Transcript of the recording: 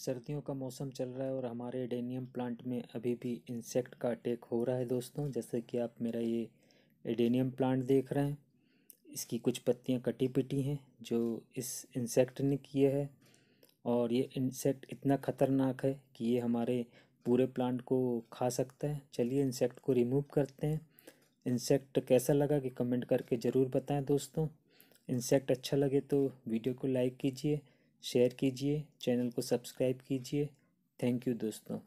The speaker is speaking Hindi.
सर्दियों का मौसम चल रहा है और हमारे एडेनियम प्लांट में अभी भी इंसेक्ट का अटैक हो रहा है दोस्तों जैसे कि आप मेरा ये एडेनियम प्लांट देख रहे हैं इसकी कुछ पत्तियां कटी पिटी हैं जो इस इंसेक्ट ने किए है और ये इंसेक्ट इतना ख़तरनाक है कि ये हमारे पूरे प्लांट को खा सकता है चलिए इंसेक्ट को रिमूव करते हैं इंसेक्ट कैसा लगा कि कमेंट करके ज़रूर बताएं दोस्तों इंसेक्ट अच्छा लगे तो वीडियो को लाइक कीजिए शेयर कीजिए चैनल को सब्सक्राइब कीजिए थैंक यू दोस्तों